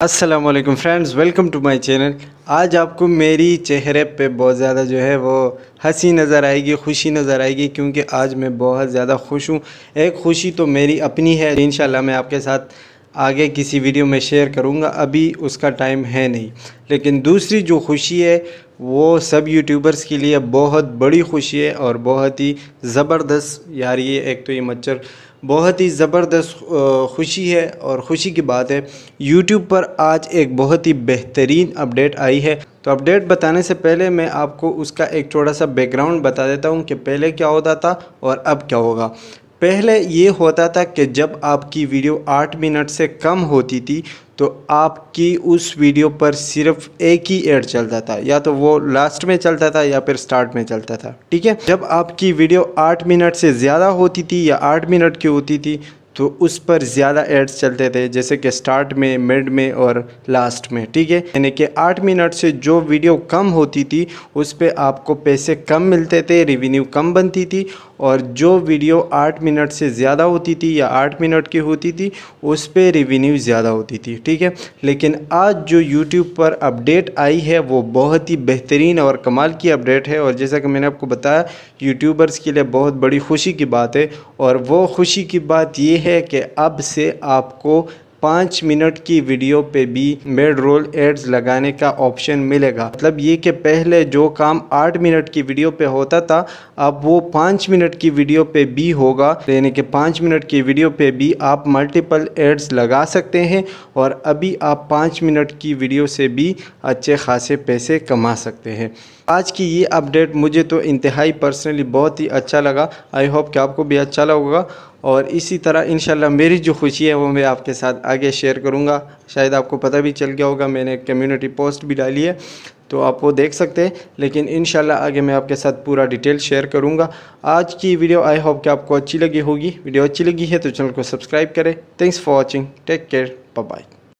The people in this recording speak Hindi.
Aslam friends welcome to my channel आज आपको मेरी चेहरे पे बहुत ज़्यादा जो है वो हंसी नज़र आएगी खुशी नज़र आएगी क्योंकि आज मैं बहुत ज़्यादा खुश हूँ एक खुशी तो मेरी अपनी है इन मैं आपके साथ आगे किसी वीडियो में शेयर करूँगा अभी उसका टाइम है नहीं लेकिन दूसरी जो खुशी है वो सब यूट्यूबर्स के लिए बहुत बड़ी खुशी है और बहुत ही ज़बरदस्त यार ये एक तो ये मच्छर बहुत ही ज़बरदस्त खुशी है और ख़ुशी की बात है यूट्यूब पर आज एक बहुत ही बेहतरीन अपडेट आई है तो अपडेट बताने से पहले मैं आपको उसका एक थोड़ा सा बैकग्राउंड बता देता हूँ कि पहले क्या होता था और अब क्या होगा पहले ये होता था कि जब आपकी वीडियो आठ मिनट से कम होती थी तो आपकी उस वीडियो पर सिर्फ एक ही एड चलता था या तो वो लास्ट में चलता था या फिर स्टार्ट में चलता था ठीक है जब आपकी वीडियो आठ मिनट से ज़्यादा होती थी या आठ मिनट की होती थी तो उस पर ज़्यादा एड्स चलते थे जैसे कि स्टार्ट में मिड में और लास्ट में ठीक है यानी कि आठ मिनट से जो वीडियो कम होती थी उस पर आपको पैसे कम मिलते थे रिवेन्यू कम बनती थी और जो वीडियो आठ मिनट से ज़्यादा होती थी या आठ मिनट की होती थी उस पर रिवेन्यू ज़्यादा होती थी ठीक है लेकिन आज जो यूट्यूब पर अपडेट आई है वो बहुत ही बेहतरीन और कमाल की अपडेट है और जैसा कि मैंने आपको बताया यूट्यूबर्स के लिए बहुत बड़ी खुशी की बात है और वो खुशी की बात ये है है कि अब से आपको पाँच मिनट की वीडियो पे भी मेड रोल एड्स लगाने का ऑप्शन मिलेगा मतलब ये कि पहले जो काम आठ मिनट की वीडियो पे होता था अब वो पाँच मिनट की वीडियो पे भी होगा तो यानी कि पाँच मिनट की वीडियो पे भी आप मल्टीपल एड्स लगा सकते हैं और अभी आप पाँच मिनट की वीडियो से भी अच्छे खासे पैसे कमा सकते हैं आज की ये अपडेट मुझे तो इंतहाई पर्सनली बहुत ही अच्छा लगा आई होप कि आपको भी अच्छा लगेगा और इसी तरह इन मेरी जो खुशी है वो मैं आपके साथ आगे शेयर करूँगा शायद आपको पता भी चल गया होगा मैंने एक कम्यूनिटी पोस्ट भी डाली है तो आप वो देख सकते हैं लेकिन इन आगे मैं आपके साथ पूरा डिटेल शेयर करूँगा आज की वीडियो आई होप कि आपको अच्छी लगी होगी वीडियो अच्छी लगी है तो चैनल को सब्सक्राइब करें thanks for watching take care bye